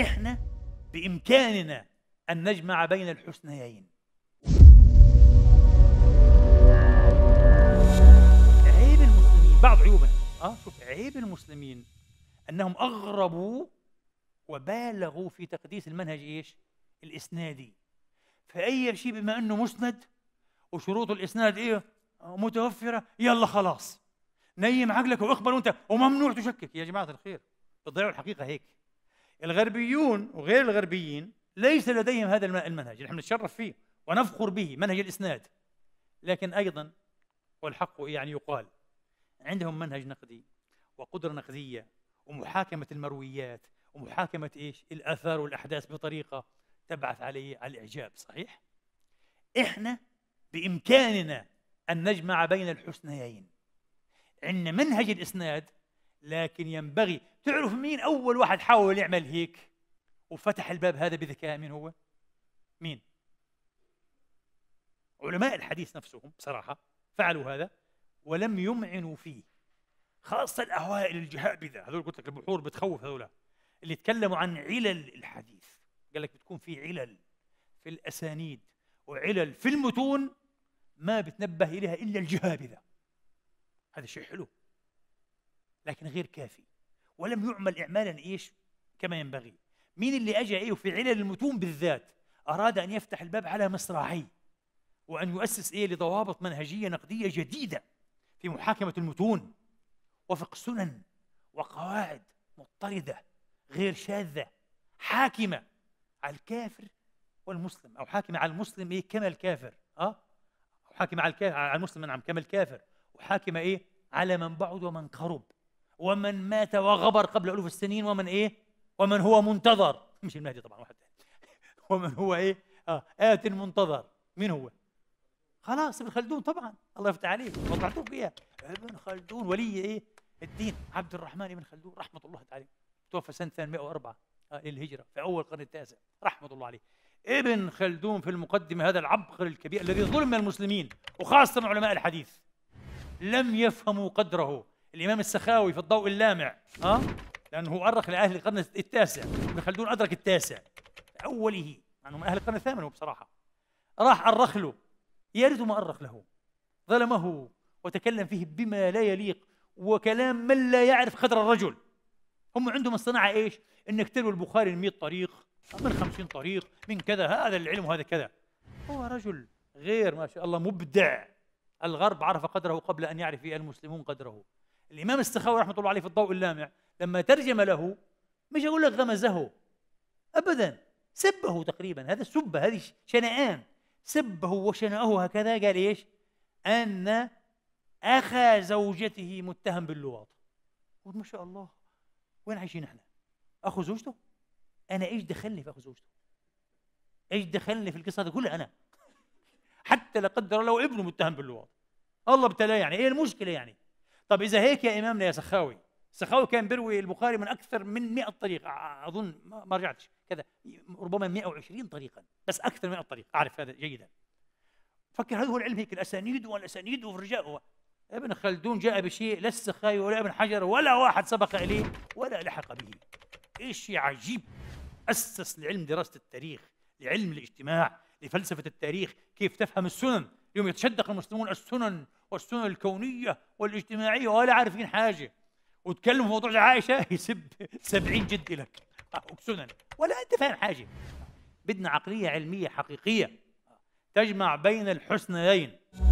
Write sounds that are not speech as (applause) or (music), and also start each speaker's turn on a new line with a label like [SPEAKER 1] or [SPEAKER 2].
[SPEAKER 1] احنا بامكاننا ان نجمع بين الحسنيين عيب المسلمين بعض عيوبنا اه شوف عيب المسلمين انهم اغربوا وبالغوا في تقديس المنهج ايش الاسنادي فاي شيء بما انه مسند وشروط الاسناد ايه آه، متوفره يلا خلاص نيم عقلك واقبل وانت وممنوع تشكك يا جماعه الخير بتضيعوا الحقيقه هيك الغربيون وغير الغربيين ليس لديهم هذا المنهج نحن نتشرف فيه ونفخر به منهج الإسناد لكن أيضا والحق يعني يقال عندهم منهج نقدي وقدرة نقدية ومحاكمة المرويات ومحاكمة إيش الآثار والأحداث بطريقة تبعث عليه على الإعجاب صحيح؟ إحنا بإمكاننا أن نجمع بين الحسنيين عندنا منهج الإسناد لكن ينبغي تعرف مين أول واحد حاول يعمل هيك وفتح الباب هذا بذكاء مين هو؟ مين؟ علماء الحديث نفسهم بصراحة فعلوا هذا ولم يمعنوا فيه خاصة الأوائل الجهابذة هذول قلت لك البحور بتخوف هذول اللي تكلموا عن علل الحديث قال لك بتكون في علل في الأسانيد وعلل في المتون ما بتنبه إليها إلا الجهابذة هذا شيء حلو لكن غير كافي ولم يعمل إعمالا إيش كما ينبغي مين اللي أجى إيه وفي علل المتون بالذات أراد أن يفتح الباب على مسرحي وأن يؤسس إيه لضوابط منهجية نقدية جديدة في محاكمة المتون وفق سنن وقواعد مضطردة غير شاذة حاكمة على الكافر والمسلم أو حاكمة على المسلم إيه كما الكافر أه؟ حاكمة على الكافر على المسلم نعم كما الكافر وحاكمة إيه على من بعد ومن قرب ومن مات وغبر قبل ألوف السنين ومن إيه ومن هو منتظر مش المهدي طبعا واحد (laughs) ومن هو إيه آه آت منتظر مين هو خلاص ابن خلدون طبعا الله يفتح عليك وضعتوك فيها ابن خلدون ولي إيه الدين عبد الرحمن ابن خلدون رحمة الله تعالى توفى سنة 804 آه، للهجرة في أول القرن التاسع رحمة الله عليه ابن خلدون في المقدمة هذا العبقري الكبير الذي ظلم المسلمين وخاصة علماء الحديث لم يفهموا قدره الإمام السخاوي في الضوء اللامع أه؟ لأنه هو أرخ لأهل القرن التاسع ابن خلدون أدرك التاسع أوله يعني من أهل القرن الثامن هو بصراحة راح أرخ له يرد ما أرخ له ظلمه وتكلم فيه بما لا يليق وكلام من لا يعرف قدر الرجل هم عندهم الصناعة إيش؟ إنك تلو البخاري من 100 طريق من 50 طريق من كذا هذا العلم وهذا كذا هو رجل غير ما شاء الله مبدع الغرب عرف قدره قبل أن يعرف المسلمون قدره الإمام السخاوي رحمة الله عليه في الضوء اللامع لما ترجم له مش أقول لك غمزه أبدا سبه تقريبا هذا السبة هذه شنعان سبه وشنأه هكذا قال إيش أن أخا زوجته متهم باللواط ما شاء الله وين عايشين احنا؟ أخو زوجته؟ أنا إيش دخلني في أخو زوجته؟ إيش دخلني في القصة هذه كلها أنا؟ (laughs) حتى لا قدر الله ابنه متهم باللواط الله ابتلاه يعني إيه المشكلة يعني؟ طب اذا هيك يا امامنا يا سخاوي سخاوي كان بيروي البخاري من اكثر من 100 طريقه اظن ما رجعتش كذا ربما 120 طريقا بس اكثر من 100 طريقه اعرف هذا جيدا فكر هذا هو العلم هيك الاسانيد والاسانيد والرجاء ابن خلدون جاء بشيء لا السخاوي ولا ابن حجر ولا واحد سبق اليه ولا لحق به ايش شيء عجيب اسس لعلم دراسه التاريخ لعلم الاجتماع لفلسفه التاريخ كيف تفهم السنن يوم يتشدق المسلمون السنن والسنن الكونيه والاجتماعيه ولا عارفين حاجه وتكلم في موضوع عائشه (laughs) يسب سبعين جد لك سنن ولا انت فاهم حاجه بدنا عقليه علميه حقيقيه تجمع بين الحسنيين